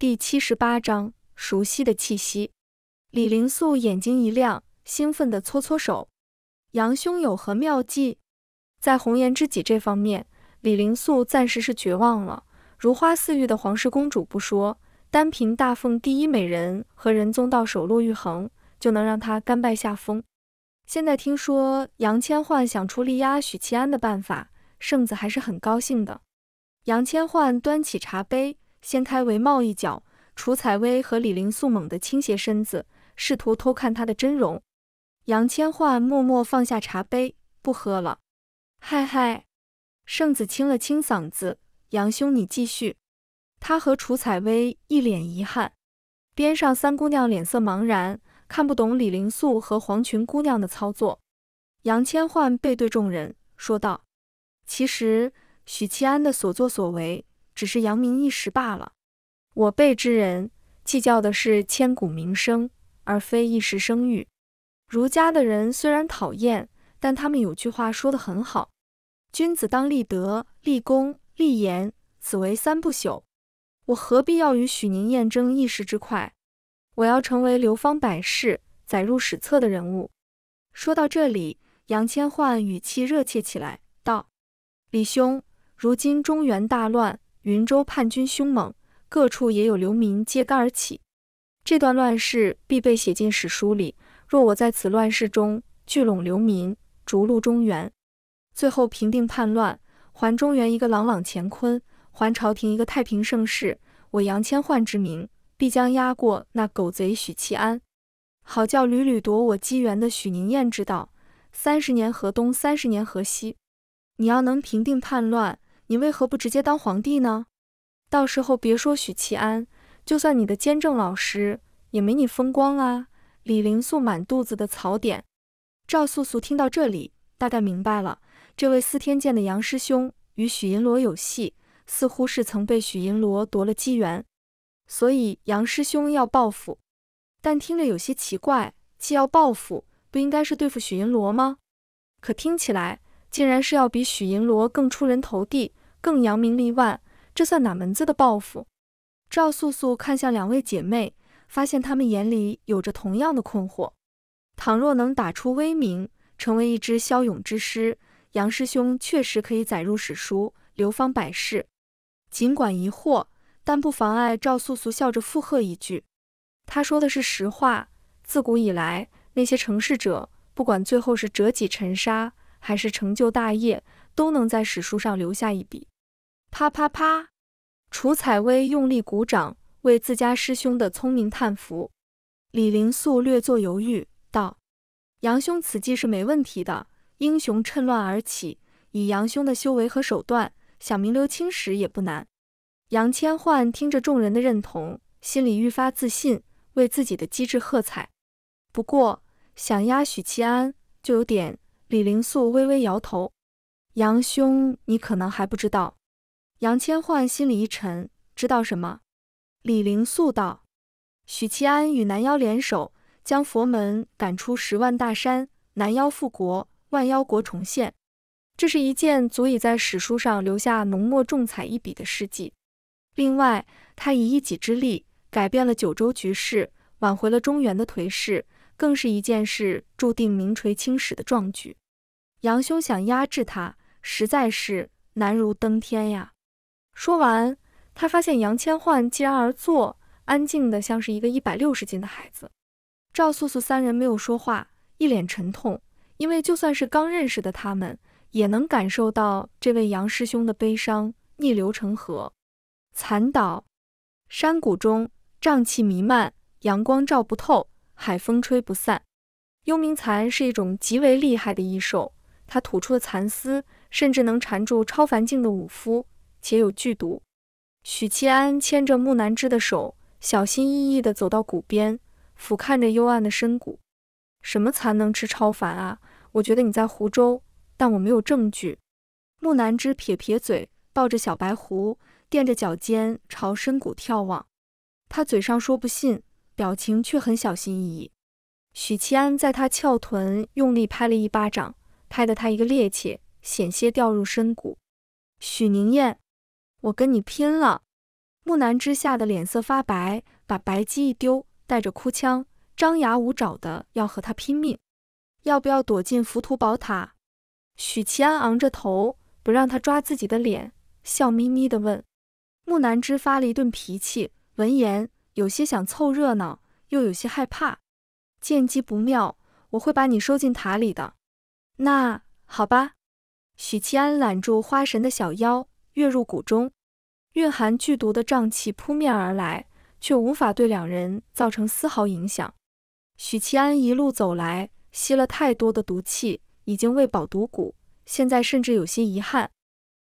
第七十八章，熟悉的气息。李林素眼睛一亮，兴奋地搓搓手：“杨兄有何妙计？”在红颜知己这方面，李林素暂时是绝望了。如花似玉的皇室公主不说，单凭大奉第一美人和仁宗到手骆玉衡，就能让他甘拜下风。现在听说杨千嬅想出力压许七安的办法，圣子还是很高兴的。杨千嬅端起茶杯。掀开帷帽一角，楚采薇和李灵素猛地倾斜身子，试图偷看他的真容。杨千嬅默默放下茶杯，不喝了。嗨嗨，圣子清了清嗓子：“杨兄，你继续。”他和楚采薇一脸遗憾，边上三姑娘脸色茫然，看不懂李灵素和黄裙姑娘的操作。杨千嬅背对众人说道：“其实许七安的所作所为……”只是扬名一时罢了。我辈之人计较的是千古名声，而非一时声誉。儒家的人虽然讨厌，但他们有句话说得很好：“君子当立德、立功、立言，此为三不朽。”我何必要与许宁燕争一时之快？我要成为流芳百世、载入史册的人物。说到这里，杨千嬅语气热切起来道：“李兄，如今中原大乱。”云州叛军凶猛，各处也有流民揭竿而起。这段乱世必被写进史书里。若我在此乱世中聚拢流民，逐鹿中原，最后平定叛乱，还中原一个朗朗乾坤，还朝廷一个太平盛世，我杨千焕之名必将压过那狗贼许其安。好叫屡屡夺我机缘的许宁燕知道：三十年河东，三十年河西。你要能平定叛乱。你为何不直接当皇帝呢？到时候别说许其安，就算你的监正老师也没你风光啊！李灵素满肚子的槽点。赵素素听到这里，大概明白了，这位司天监的杨师兄与许银罗有戏，似乎是曾被许银罗夺了机缘，所以杨师兄要报复。但听着有些奇怪，既要报复，不应该是对付许银罗吗？可听起来竟然是要比许银罗更出人头地。更扬名立万，这算哪门子的报复？赵素素看向两位姐妹，发现她们眼里有着同样的困惑。倘若能打出威名，成为一支骁勇之师，杨师兄确实可以载入史书，流芳百世。尽管疑惑，但不妨碍赵素素笑着附和一句：“他说的是实话。自古以来，那些成事者，不管最后是折戟沉沙，还是成就大业。”都能在史书上留下一笔。啪啪啪，楚采薇用力鼓掌，为自家师兄的聪明叹服。李林素略作犹豫，道：“杨兄此计是没问题的，英雄趁乱而起，以杨兄的修为和手段，想名留青史也不难。”杨千焕听着众人的认同，心里愈发自信，为自己的机智喝彩。不过，想压许七安就有点……李林素微微摇头。杨兄，你可能还不知道。杨千焕心里一沉，知道什么？李灵素道：“许七安与南妖联手，将佛门赶出十万大山，南妖复国，万妖国重现。这是一件足以在史书上留下浓墨重彩一笔的事迹。另外，他以一己之力改变了九州局势，挽回了中原的颓势，更是一件事注定名垂青史的壮举。杨兄想压制他。”实在是难如登天呀！说完，他发现杨千嬅既然而坐，安静的像是一个一百六十斤的孩子。赵素素三人没有说话，一脸沉痛，因为就算是刚认识的他们，也能感受到这位杨师兄的悲伤。逆流成河，残岛山谷中瘴气弥漫，阳光照不透，海风吹不散。幽冥蚕是一种极为厉害的异兽，它吐出的蚕丝。甚至能缠住超凡境的武夫，且有剧毒。许七安牵着木南枝的手，小心翼翼地走到谷边，俯瞰着幽暗的深谷。什么蚕能吃超凡啊？我觉得你在湖州，但我没有证据。木南枝撇撇嘴，抱着小白狐，垫着脚尖朝深谷眺望。他嘴上说不信，表情却很小心翼翼。许七安在他翘臀用力拍了一巴掌，拍得他一个趔趄。险些掉入深谷，许宁燕，我跟你拼了！木南之吓得脸色发白，把白鸡一丢，带着哭腔，张牙舞爪的要和他拼命。要不要躲进浮屠宝塔？许其安昂着头，不让他抓自己的脸，笑眯眯的问。木南之发了一顿脾气，闻言有些想凑热闹，又有些害怕。见机不妙，我会把你收进塔里的。那好吧。许七安揽住花神的小腰，跃入谷中。蕴含剧毒的瘴气扑面而来，却无法对两人造成丝毫影响。许七安一路走来，吸了太多的毒气，已经喂饱毒蛊，现在甚至有些遗憾，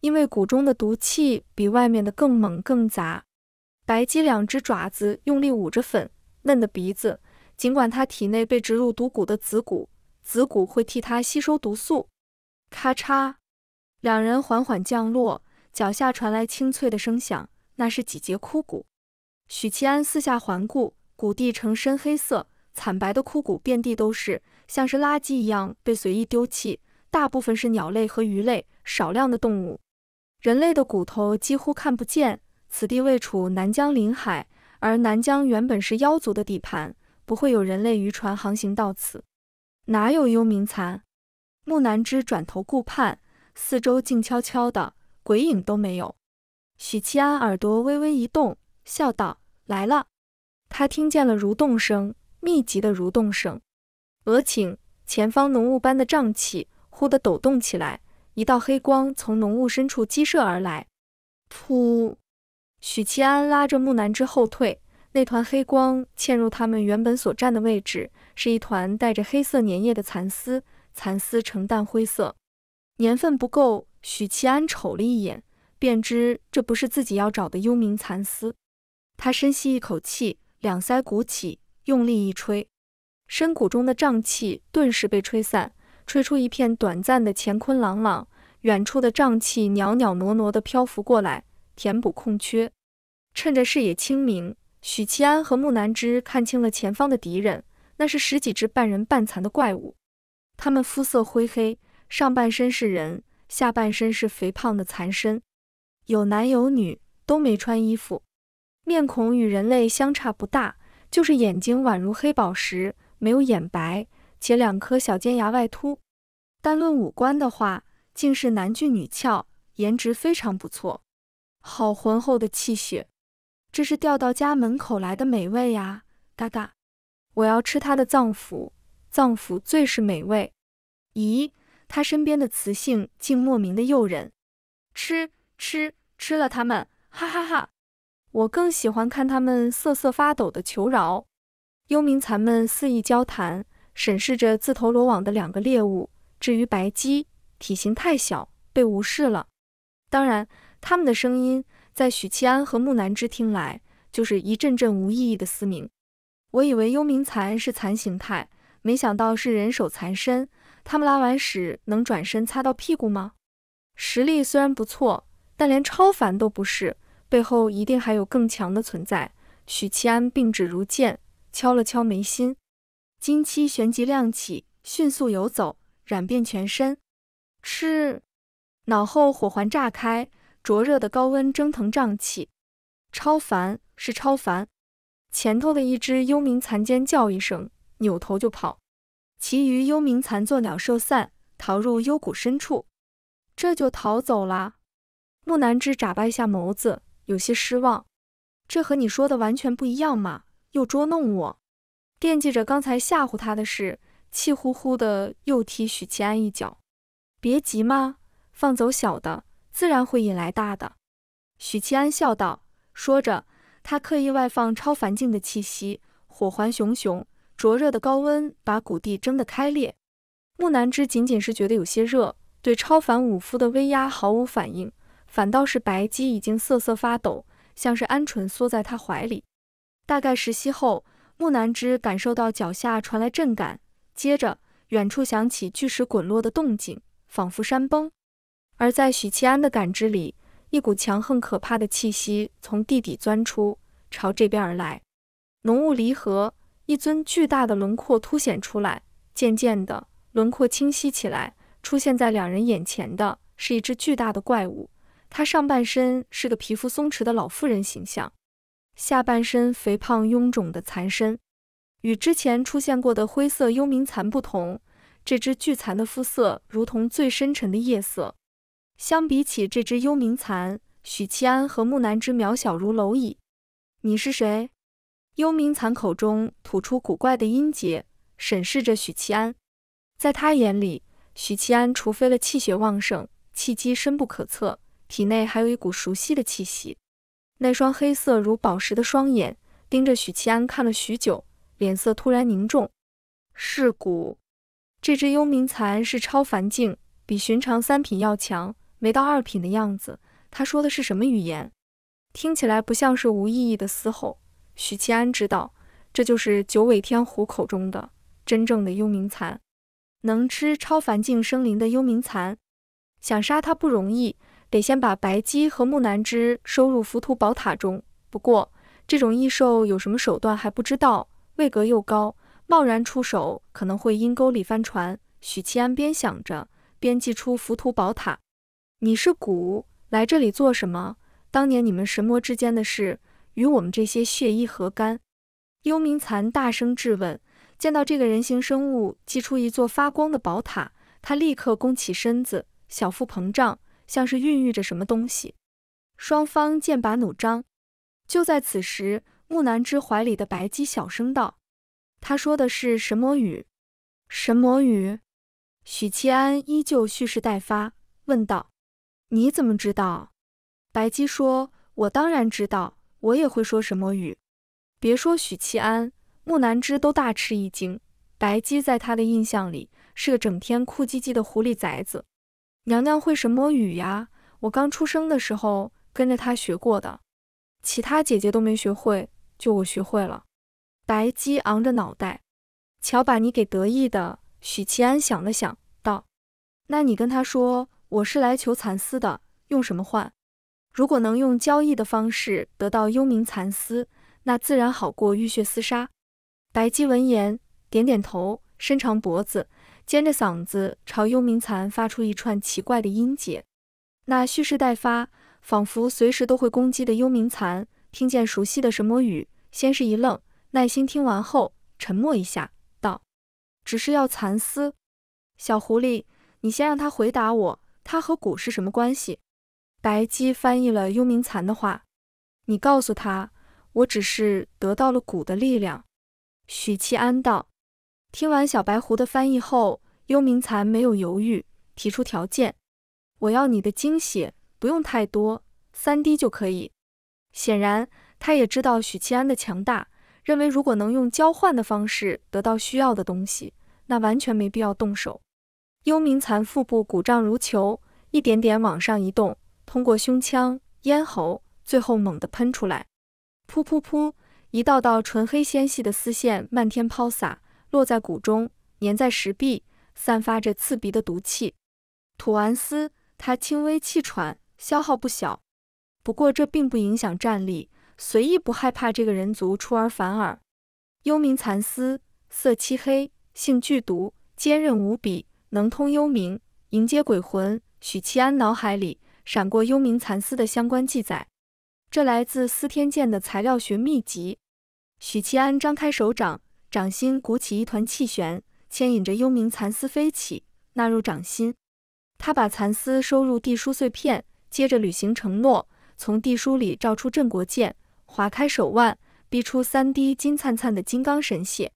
因为谷中的毒气比外面的更猛更杂。白鸡两只爪子用力捂着粉嫩的鼻子，尽管它体内被植入毒蛊的子骨，子骨会替它吸收毒素。咔嚓，两人缓缓降落，脚下传来清脆的声响，那是几节枯骨。许七安四下环顾，谷地呈深黑色，惨白的枯骨遍地都是，像是垃圾一样被随意丢弃。大部分是鸟类和鱼类，少量的动物，人类的骨头几乎看不见。此地位处南疆林海，而南疆原本是妖族的地盘，不会有人类渔船航行到此。哪有幽冥蚕？木南枝转头顾盼，四周静悄悄的，鬼影都没有。许七安耳朵微微一动，笑道：“来了。”他听见了蠕动声，密集的蠕动声。额顷，前方浓雾般的瘴气忽地抖动起来，一道黑光从浓雾深处激射而来。噗！许七安拉着木南枝后退，那团黑光嵌入他们原本所站的位置，是一团带着黑色粘液的蚕丝。蚕丝呈淡灰色，年份不够。许七安瞅了一眼，便知这不是自己要找的幽冥蚕丝。他深吸一口气，两腮鼓起，用力一吹，深谷中的瘴气顿时被吹散，吹出一片短暂的乾坤朗朗。远处的瘴气袅袅挪挪地漂浮过来，填补空缺。趁着视野清明，许七安和木南芝看清了前方的敌人，那是十几只半人半蚕的怪物。他们肤色灰黑，上半身是人，下半身是肥胖的残身，有男有女，都没穿衣服，面孔与人类相差不大，就是眼睛宛如黑宝石，没有眼白，且两颗小尖牙外凸。单论五官的话，竟是男俊女俏，颜值非常不错，好浑厚的气血，这是调到家门口来的美味呀！嘎嘎，我要吃他的脏腑。脏腑最是美味。咦，他身边的雌性竟莫名的诱人，吃吃吃了它们，哈哈哈！我更喜欢看他们瑟瑟发抖的求饶。幽冥蚕们肆意交谈，审视着自投罗网的两个猎物。至于白鸡，体型太小，被无视了。当然，他们的声音在许七安和木南枝听来，就是一阵阵无意义的嘶鸣。我以为幽冥蚕是蚕形态。没想到是人手残身，他们拉完屎能转身擦到屁股吗？实力虽然不错，但连超凡都不是，背后一定还有更强的存在。许七安病指如剑，敲了敲眉心，金漆旋即亮起，迅速游走，染遍全身。吃！脑后火环炸开，灼热的高温蒸腾胀气。超凡是超凡，前头的一只幽冥残尖叫一声。扭头就跑，其余幽冥残作鸟兽散，逃入幽谷深处。这就逃走了。木南枝眨巴一下眸子，有些失望。这和你说的完全不一样嘛，又捉弄我。惦记着刚才吓唬他的事，气呼呼的又踢许七安一脚。别急嘛，放走小的，自然会引来大的。许七安笑道，说着他刻意外放超凡境的气息，火环熊熊。灼热的高温把谷地蒸得开裂，木南枝仅仅是觉得有些热，对超凡武夫的威压毫无反应，反倒是白姬已经瑟瑟发抖，像是鹌鹑缩在他怀里。大概十息后，木南枝感受到脚下传来震感，接着远处响起巨石滚落的动静，仿佛山崩。而在许七安的感知里，一股强横可怕的气息从地底钻出，朝这边而来。浓雾离合。一尊巨大的轮廓凸显出来，渐渐的，轮廓清晰起来。出现在两人眼前的是一只巨大的怪物，它上半身是个皮肤松弛的老妇人形象，下半身肥胖臃肿的残身。与之前出现过的灰色幽冥蚕不同，这只巨蚕的肤色如同最深沉的夜色。相比起这只幽冥蚕，许七安和木南枝渺小如蝼蚁。你是谁？幽冥蚕口中吐出古怪的音节，审视着许七安。在他眼里，许七安除非了气血旺盛，气机深不可测，体内还有一股熟悉的气息。那双黑色如宝石的双眼盯着许七安看了许久，脸色突然凝重。是蛊，这只幽冥蚕是超凡境，比寻常三品要强，没到二品的样子。他说的是什么语言？听起来不像是无意义的嘶吼。许七安知道，这就是九尾天狐口中的真正的幽冥蚕，能吃超凡境生灵的幽冥蚕，想杀它不容易，得先把白姬和木南枝收入浮屠宝塔中。不过，这种异兽有什么手段还不知道，位格又高，贸然出手可能会阴沟里翻船。许七安边想着，边祭出浮屠宝塔：“你是蛊，来这里做什么？当年你们神魔之间的事。”与我们这些血衣何干？幽冥蚕大声质问。见到这个人形生物祭出一座发光的宝塔，他立刻弓起身子，小腹膨胀，像是孕育着什么东西。双方剑拔弩张。就在此时，木南之怀里的白姬小声道：“他说的是神魔语。”“神魔语。”许七安依旧蓄势待发，问道：“你怎么知道？”白姬说：“我当然知道。”我也会说什么语，别说许七安、木南枝都大吃一惊。白姬在她的印象里是个整天哭唧唧的狐狸崽子。娘娘会什么语呀？我刚出生的时候跟着她学过的，其他姐姐都没学会，就我学会了。白姬昂着脑袋，瞧把你给得意的。许七安想了想，道：“那你跟他说，我是来求蚕丝的，用什么换？”如果能用交易的方式得到幽冥蚕丝，那自然好过浴血厮杀。白姬闻言，点点头，伸长脖子，尖着嗓子朝幽冥蚕发出一串奇怪的音节。那蓄势待发，仿佛随时都会攻击的幽冥蚕，听见熟悉的神魔语，先是一愣，耐心听完后，沉默一下，道：“只是要蚕丝，小狐狸，你先让他回答我，他和蛊是什么关系？”白姬翻译了幽冥蚕的话：“你告诉他，我只是得到了蛊的力量。”许七安道。听完小白狐的翻译后，幽冥蚕没有犹豫，提出条件：“我要你的精血，不用太多，三滴就可以。”显然，他也知道许七安的强大，认为如果能用交换的方式得到需要的东西，那完全没必要动手。幽冥蚕腹部鼓胀如球，一点点往上移动。通过胸腔、咽喉，最后猛地喷出来，噗噗噗，一道道纯黑纤细的丝线漫天抛洒，落在谷中，粘在石壁，散发着刺鼻的毒气。吐完丝，他轻微气喘，消耗不小。不过这并不影响战力，随意不害怕这个人族出尔反尔。幽冥蚕丝，色漆黑，性剧毒，坚韧无比，能通幽冥，迎接鬼魂。许七安脑海里。闪过幽冥蚕丝的相关记载，这来自司天剑的材料学秘籍。许七安张开手掌，掌心鼓起一团气旋，牵引着幽冥蚕丝飞起，纳入掌心。他把蚕丝收入地书碎片，接着履行承诺，从地书里照出镇国剑，划开手腕，逼出三滴金灿灿的金刚神血。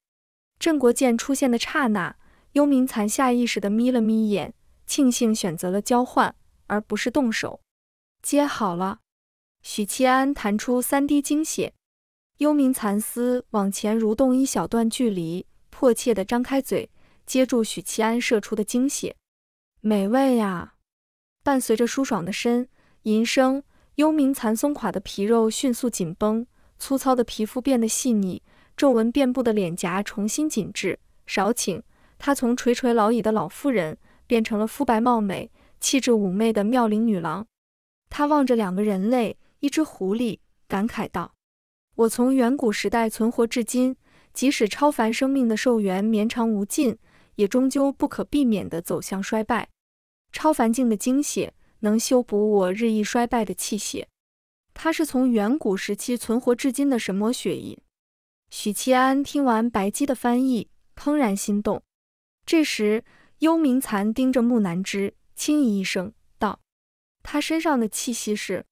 镇国剑出现的刹那，幽冥蚕下意识地眯了眯眼，庆幸选择了交换。而不是动手接好了，许七安弹出三滴精血，幽冥蚕丝往前蠕动一小段距离，迫切的张开嘴接住许七安射出的精血，美味呀！伴随着舒爽的呻吟声，幽冥蚕松垮的皮肉迅速紧绷，粗糙的皮肤变得细腻，皱纹遍布的脸颊重新紧致，少顷，她从垂垂老矣的老妇人变成了肤白貌美。气质妩媚的妙龄女郎，她望着两个人类，一只狐狸，感慨道：“我从远古时代存活至今，即使超凡生命的寿元绵长无尽，也终究不可避免地走向衰败。超凡境的精血能修补我日益衰败的气血。”它是从远古时期存活至今的神魔血印。”许七安听完白姬的翻译，怦然心动。这时，幽冥蚕盯着木南枝。轻咦一声道：“他身上的气息是。”